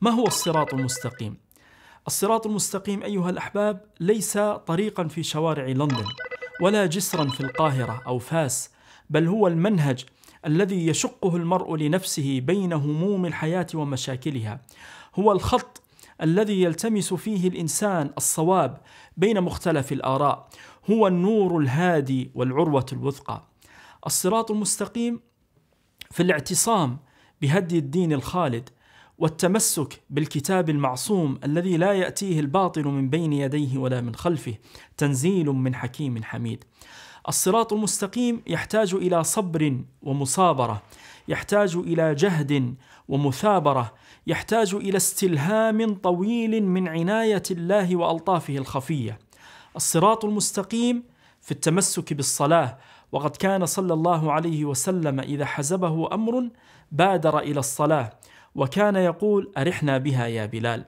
ما هو الصراط المستقيم؟ الصراط المستقيم أيها الأحباب ليس طريقا في شوارع لندن ولا جسرا في القاهرة أو فاس بل هو المنهج الذي يشقه المرء لنفسه بين هموم الحياة ومشاكلها هو الخط الذي يلتمس فيه الإنسان الصواب بين مختلف الآراء هو النور الهادي والعروة الوثقى الصراط المستقيم في الاعتصام بهدي الدين الخالد والتمسك بالكتاب المعصوم الذي لا ياتيه الباطل من بين يديه ولا من خلفه تنزيل من حكيم حميد الصراط المستقيم يحتاج الى صبر ومصابره يحتاج الى جهد ومثابره يحتاج الى استلهام طويل من عنايه الله والطافه الخفيه الصراط المستقيم في التمسك بالصلاه وقد كان صلى الله عليه وسلم اذا حزبه امر بادر الى الصلاه وكان يقول أرحنا بها يا بلال